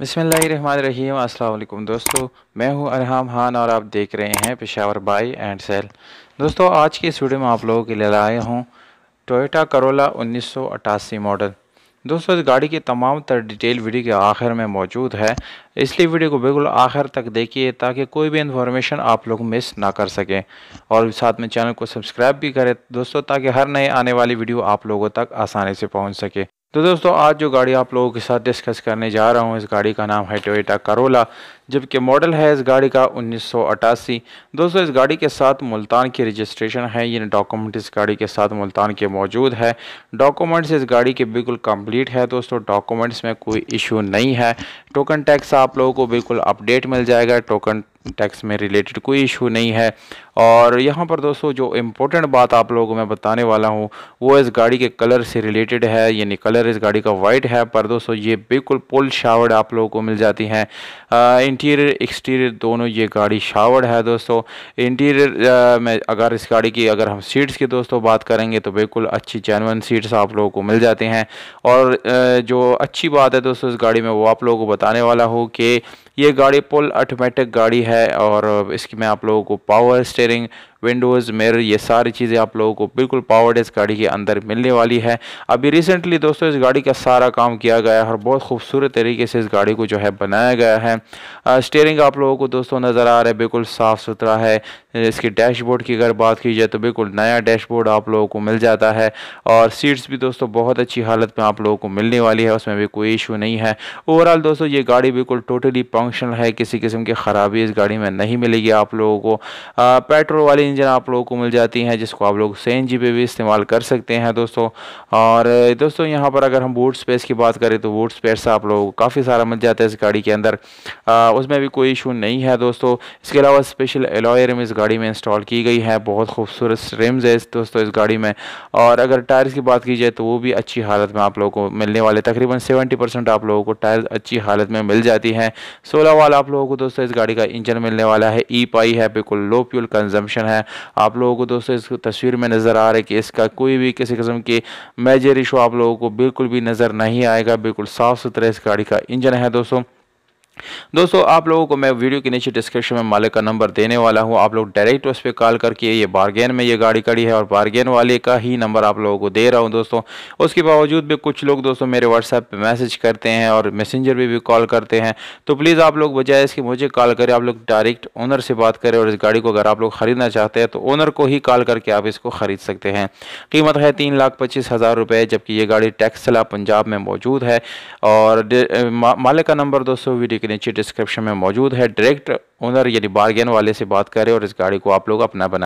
बसमीम अल्लाम दोस्तों मैं हूं अरहम खान और आप देख रहे हैं पेशावर बाई एंड सेल दोस्तों आज की इस वीडियो में आप लोगों के लिए लाए हूं टोयोटा करोला 1988 मॉडल दोस्तों इस गाड़ी की तमाम तर डिटेल वीडियो के आखिर में मौजूद है इसलिए वीडियो को बिल्कुल आखिर तक देखिए ताकि कोई भी इन्फॉर्मेशन आप लोग मिस ना कर सकें और साथ में चैनल को सब्सक्राइब भी करें दोस्तों ताकि हर नए आने वाली वीडियो आप लोगों तक आसानी से पहुँच सके तो दोस्तों आज जो गाड़ी आप लोगों के साथ डिस्कस करने जा रहा हूँ इस गाड़ी का नाम है टोयोटा करोला जबकि मॉडल है इस गाड़ी का उन्नीस दोस्तों इस गाड़ी के साथ मुल्तान की रजिस्ट्रेशन है यानी डॉक्यूमेंट इस गाड़ी के साथ मुल्तान के मौजूद है डॉक्यूमेंट्स इस गाड़ी के बिल्कुल कंप्लीट है दोस्तों डॉक्यूमेंट्स में कोई इशू नहीं है टोकन टैक्स आप लोगों को बिल्कुल अपडेट मिल जाएगा टोकन टैक्स में रिलेटेड कोई इशू नहीं है और यहाँ पर दोस्तों जो इम्पोर्टेंट बात आप लोगों को मैं बताने वाला हूँ वो इस गाड़ी के कलर से रिलेटेड है यानी कलर इस गाड़ी का वाइट है पर दोस्तों ये बिल्कुल पुल शावर्ड आप लोगों को मिल जाती हैं इंटीरियर एक्सटीरियर दोनों ये गाड़ी शावर्ड है दोस्तों इंटीरियर में अगर इस गाड़ी की अगर हम सीट्स की दोस्तों बात करेंगे तो बिल्कुल अच्छी जैनवन सीट्स आप लोगों को मिल जाते हैं और जो अच्छी बात है दोस्तों इस गाड़ी में वो आप लोगों को बताने वाला हो कि ये गाड़ी पुल ऑटोमेटिक गाड़ी है और इसकी मैं आप लोगों को पावर स्टेयरिंग विंडोज़ मेर ये सारी चीज़ें आप लोगों को बिल्कुल पावर्ड इस गाड़ी के अंदर मिलने वाली है अभी रिसेंटली दोस्तों इस गाड़ी का सारा काम किया गया है और बहुत खूबसूरत तरीके से इस गाड़ी को जो है बनाया गया है स्टेयरिंग आप लोगों को दोस्तों नज़र आ रहा है बिल्कुल साफ़ सुथरा है इसके डैशबोर्ड की अगर बात की जाए तो बिल्कुल नया डैशबोर्ड आप लोगों को मिल जाता है और सीट्स भी दोस्तों बहुत अच्छी हालत में आप लोगों को मिलने वाली है उसमें भी कोई इशू नहीं है ओवरऑल दोस्तों ये गाड़ी बिल्कुल टोटली फंक्शनल है किसी किस्म की ख़राबी इस गाड़ी में नहीं मिलेगी आप लोगों को पेट्रोल वाली इंजन आप लोगों को मिल जाती हैं जिसको आप लोग सी एन पे भी इस्तेमाल कर सकते हैं दोस्तों और दोस्तों यहाँ पर अगर हम बूट स्पेस की बात करें तो बूट स्पेस आप लोगों को काफ़ी सारा मिल जाता है इस गाड़ी के अंदर उसमें भी कोई इशू नहीं है दोस्तों इसके अलावा स्पेशल एलॉय रिम इस गाड़ी में इंस्टॉल की गई है बहुत खूबसूरत रिम्स है दोस्तों इस गाड़ी में और अगर टायर्स की बात की जाए तो वो भी अच्छी हालत में आप लोगों को मिलने वाले तकरीबन सेवेंटी आप लोगों को टायर अच्छी हालत में मिल जाती हैं सोलह वाला आप लोगों को दोस्तों इस गाड़ी का इंजन मिलने वाला है ई पाई है बिल्कुल लो फ्यूल कंजम्पशन है आप लोगों को दोस्तों इस तस्वीर में नज़र आ रहा है कि इसका कोई भी किसी किस्म की मेजर इशू आप लोगों को बिल्कुल भी नज़र नहीं आएगा बिल्कुल साफ़ सुथरा इस गाड़ी का इंजन है दोस्तों दोस्तों आप लोगों को मैं वीडियो के नीचे डिस्क्रिप्शन में मालिक का नंबर देने वाला हूं आप लोग डायरेक्ट उस पर कॉल करके ये बारगेन में ये गाड़ी खड़ी है और बारगेन वाले का ही नंबर आप लोगों को दे रहा हूं दोस्तों उसके बावजूद भी कुछ लोग दोस्तों मेरे व्हाट्सएप पे मैसेज करते हैं और मैसेंजर भी, भी कॉल करते हैं तो प्लीज़ आप लोग बजाय इसके मुझे कॉल करें आप लोग डायरेक्ट ओनर से बात करें और इस गाड़ी को अगर आप लोग ख़रीदना चाहते हैं तो ओनर को ही कॉल करके आप इसको ख़रीद सकते हैं कीमत है तीन लाख पच्चीस हज़ार रुपये जबकि ये गाड़ी टैक्सला पंजाब में मौजूद है और मालिक का नंबर दोस्तों वीडियो के नीचे डिस्क्रिप्शन में मौजूद है डायरेक्ट ओनर यानी बार्गेन वाले से बात करें और इस गाड़ी को आप लोग अपना बना